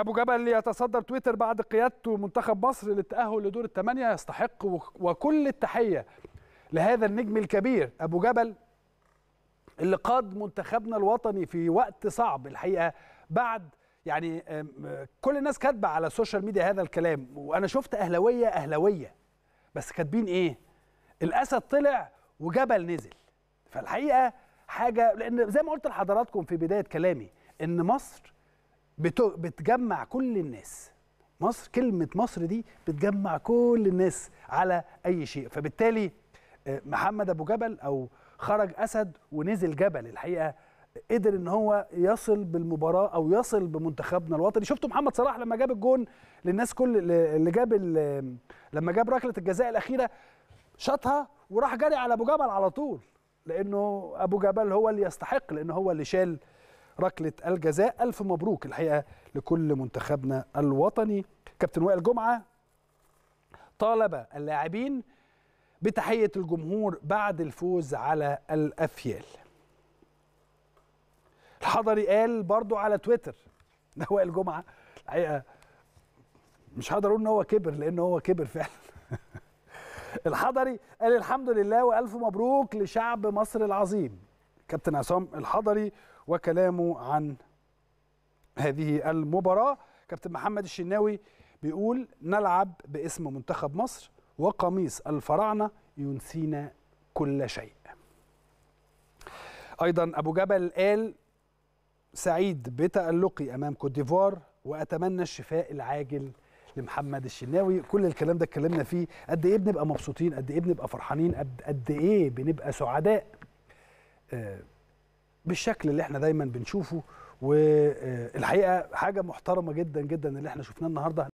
ابو جبل يتصدر تويتر بعد قيادته منتخب مصر للتاهل لدور الثمانيه يستحق وكل التحيه لهذا النجم الكبير ابو جبل اللي قاد منتخبنا الوطني في وقت صعب الحقيقه بعد يعني كل الناس كاتبه على السوشيال ميديا هذا الكلام وانا شفت اهلاويه اهلاويه بس كاتبين ايه الاسد طلع وجبل نزل فالحقيقه حاجه لان زي ما قلت لحضراتكم في بدايه كلامي ان مصر بتجمع كل الناس مصر كلمة مصر دي بتجمع كل الناس على أي شيء فبالتالي آه، محمد أبو جبل أو خرج أسد ونزل جبل الحقيقة قدر ان هو يصل بالمباراه او يصل بمنتخبنا الوطني شفتوا محمد صلاح لما جاب الجون للناس كل اللي جاب لما جاب ركله الجزاء الاخيره شاطها وراح جري على ابو جبل على طول لانه ابو جبل هو اللي يستحق لانه هو اللي شال ركله الجزاء الف مبروك الحقيقه لكل منتخبنا الوطني كابتن وائل جمعه طالب اللاعبين بتحيه الجمهور بعد الفوز على الافيال الحضري قال برضو على تويتر ده وائل جمعه الحقيقه مش هقدر اقول ان هو كبر لان هو كبر فعلا الحضري قال الحمد لله والف مبروك لشعب مصر العظيم كابتن عصام الحضري وكلامه عن هذه المباراة كابتن محمد الشناوي بيقول نلعب باسم منتخب مصر وقميص الفراعنة ينسينا كل شيء أيضا أبو جبل قال سعيد بتألقي أمام كوت ديفوار وأتمنى الشفاء العاجل لمحمد الشناوي كل الكلام ده اتكلمنا فيه قد ايه بنبقى مبسوطين قد ايه بنبقى فرحانين قد ايه بنبقى سعداء آه بالشكل اللي احنا دايما بنشوفه والحقيقه حاجه محترمه جدا جدا اللي احنا شفناه النهارده